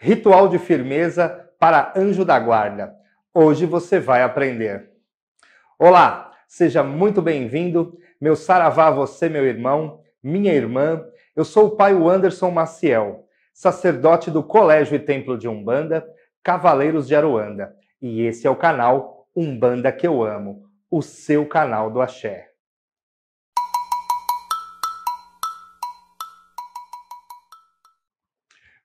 Ritual de firmeza para anjo da guarda. Hoje você vai aprender. Olá, seja muito bem-vindo. Meu saravá a você, meu irmão, minha irmã. Eu sou o pai Anderson Maciel, sacerdote do Colégio e Templo de Umbanda, Cavaleiros de Aruanda. E esse é o canal Umbanda que eu amo, o seu canal do Axé.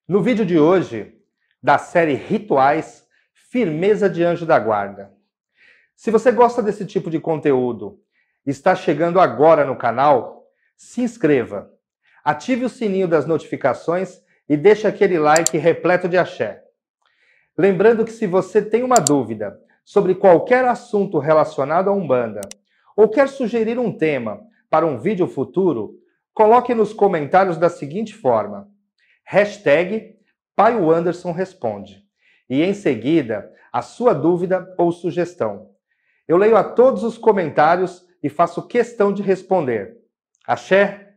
No vídeo de hoje, da série Rituais, Firmeza de Anjo da Guarda. Se você gosta desse tipo de conteúdo e está chegando agora no canal, se inscreva, ative o sininho das notificações e deixe aquele like repleto de axé. Lembrando que se você tem uma dúvida sobre qualquer assunto relacionado à Umbanda ou quer sugerir um tema para um vídeo futuro, coloque nos comentários da seguinte forma hashtag responde e em seguida a sua dúvida ou sugestão. Eu leio a todos os comentários e faço questão de responder. Axé,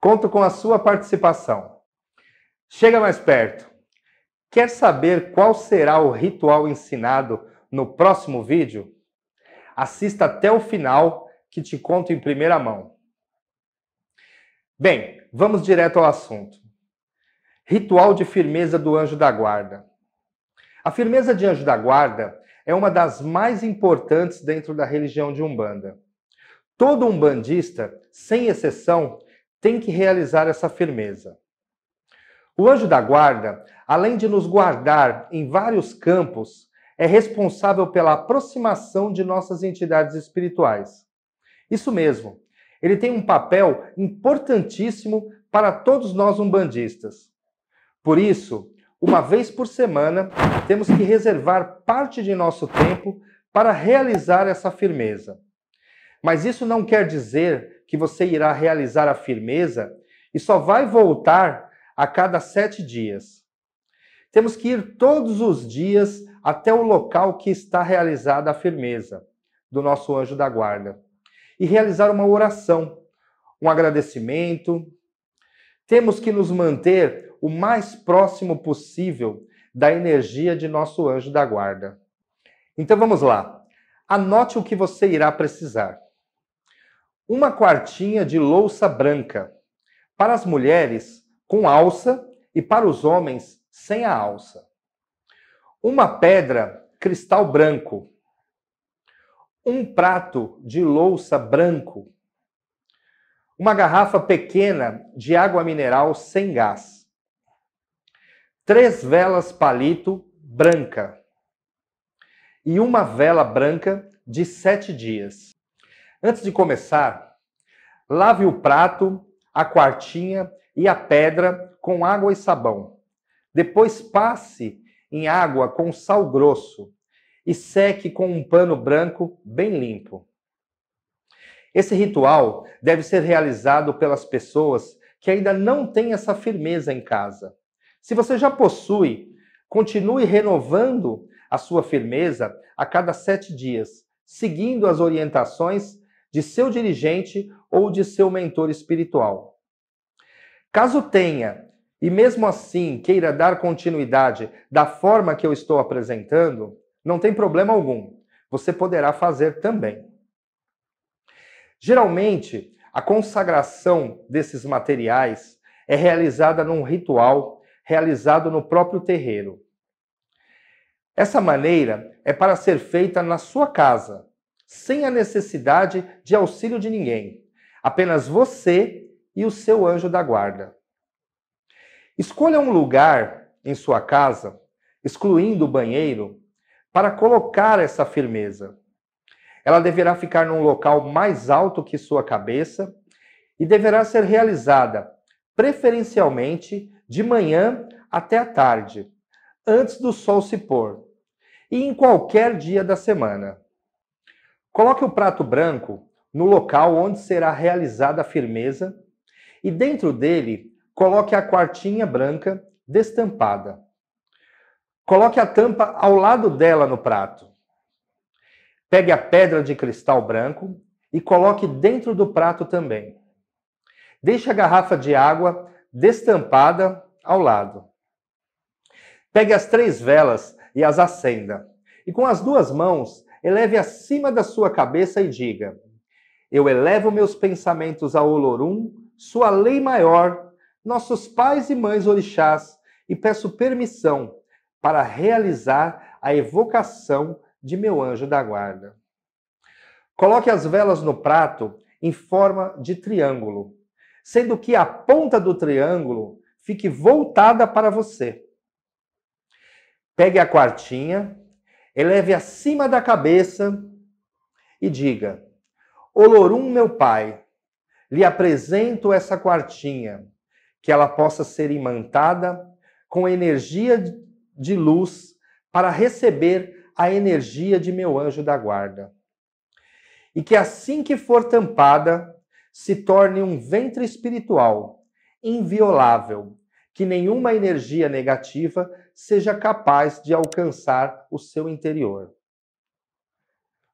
conto com a sua participação. Chega mais perto. Quer saber qual será o ritual ensinado no próximo vídeo? Assista até o final que te conto em primeira mão. Bem, vamos direto ao assunto. Ritual de firmeza do anjo da guarda. A firmeza de anjo da guarda é uma das mais importantes dentro da religião de Umbanda. Todo umbandista, sem exceção, tem que realizar essa firmeza. O anjo da guarda, além de nos guardar em vários campos, é responsável pela aproximação de nossas entidades espirituais. Isso mesmo, ele tem um papel importantíssimo para todos nós umbandistas. Por isso, uma vez por semana, temos que reservar parte de nosso tempo para realizar essa firmeza. Mas isso não quer dizer que você irá realizar a firmeza e só vai voltar a cada sete dias. Temos que ir todos os dias até o local que está realizada a firmeza do nosso anjo da guarda e realizar uma oração, um agradecimento. Temos que nos manter o mais próximo possível da energia de nosso anjo da guarda. Então vamos lá. Anote o que você irá precisar. Uma quartinha de louça branca. Para as mulheres, com alça, e para os homens, sem a alça. Uma pedra cristal branco. Um prato de louça branco. Uma garrafa pequena de água mineral sem gás três velas palito branca e uma vela branca de sete dias. Antes de começar, lave o prato, a quartinha e a pedra com água e sabão. Depois passe em água com sal grosso e seque com um pano branco bem limpo. Esse ritual deve ser realizado pelas pessoas que ainda não têm essa firmeza em casa. Se você já possui, continue renovando a sua firmeza a cada sete dias, seguindo as orientações de seu dirigente ou de seu mentor espiritual. Caso tenha, e mesmo assim queira dar continuidade da forma que eu estou apresentando, não tem problema algum. Você poderá fazer também. Geralmente, a consagração desses materiais é realizada num ritual realizado no próprio terreiro. Essa maneira é para ser feita na sua casa, sem a necessidade de auxílio de ninguém, apenas você e o seu anjo da guarda. Escolha um lugar em sua casa, excluindo o banheiro, para colocar essa firmeza. Ela deverá ficar num local mais alto que sua cabeça e deverá ser realizada, preferencialmente, de manhã até a tarde, antes do sol se pôr, e em qualquer dia da semana. Coloque o prato branco no local onde será realizada a firmeza e dentro dele coloque a quartinha branca destampada. Coloque a tampa ao lado dela no prato. Pegue a pedra de cristal branco e coloque dentro do prato também. Deixe a garrafa de água destampada ao lado. Pegue as três velas e as acenda, e com as duas mãos eleve acima da sua cabeça e diga: Eu elevo meus pensamentos a Olorum, sua lei maior, nossos pais e mães orixás, e peço permissão para realizar a evocação de meu anjo da guarda. Coloque as velas no prato em forma de triângulo sendo que a ponta do triângulo fique voltada para você. Pegue a quartinha, eleve acima da cabeça e diga: Olorum, meu pai, lhe apresento essa quartinha, que ela possa ser imantada com energia de luz para receber a energia de meu anjo da guarda. E que assim que for tampada, se torne um ventre espiritual, inviolável, que nenhuma energia negativa seja capaz de alcançar o seu interior.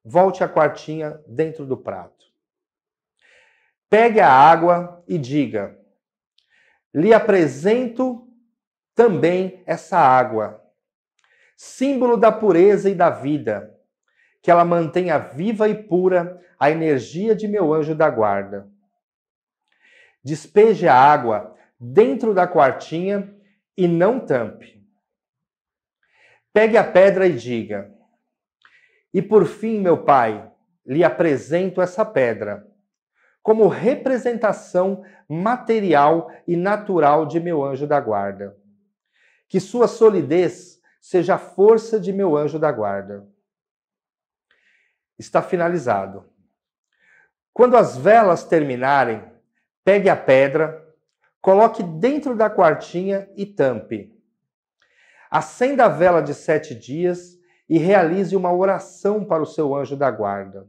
Volte a quartinha dentro do prato. Pegue a água e diga: lhe apresento também essa água, símbolo da pureza e da vida, que ela mantenha viva e pura a energia de meu anjo da guarda Despeje a água dentro da quartinha e não tampe. Pegue a pedra e diga: E por fim, meu pai, lhe apresento essa pedra, como representação material e natural de meu anjo da guarda. Que sua solidez seja a força de meu anjo da guarda. Está finalizado. Quando as velas terminarem, Pegue a pedra, coloque dentro da quartinha e tampe. Acenda a vela de sete dias e realize uma oração para o seu anjo da guarda.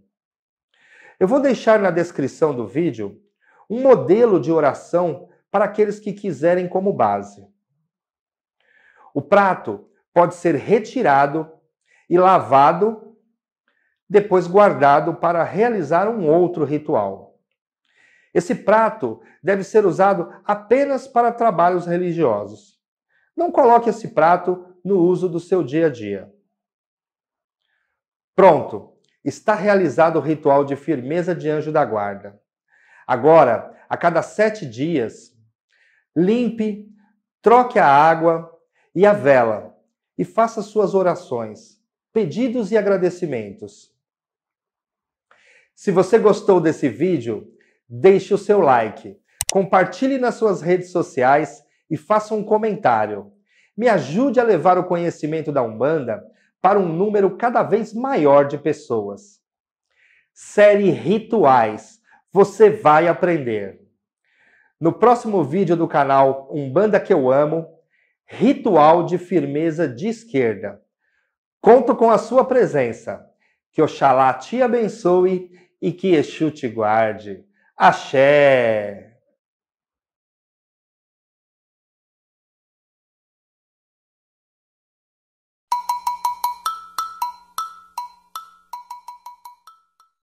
Eu vou deixar na descrição do vídeo um modelo de oração para aqueles que quiserem como base. O prato pode ser retirado e lavado, depois guardado para realizar um outro ritual. Esse prato deve ser usado apenas para trabalhos religiosos. Não coloque esse prato no uso do seu dia a dia. Pronto, está realizado o ritual de firmeza de anjo da guarda. Agora, a cada sete dias, limpe, troque a água e a vela e faça suas orações, pedidos e agradecimentos. Se você gostou desse vídeo, deixe o seu like, compartilhe nas suas redes sociais e faça um comentário. Me ajude a levar o conhecimento da Umbanda para um número cada vez maior de pessoas. Série Rituais. Você vai aprender. No próximo vídeo do canal Umbanda que eu amo, Ritual de firmeza de esquerda. Conto com a sua presença. Que Oxalá te abençoe e que Exu te guarde. Axé!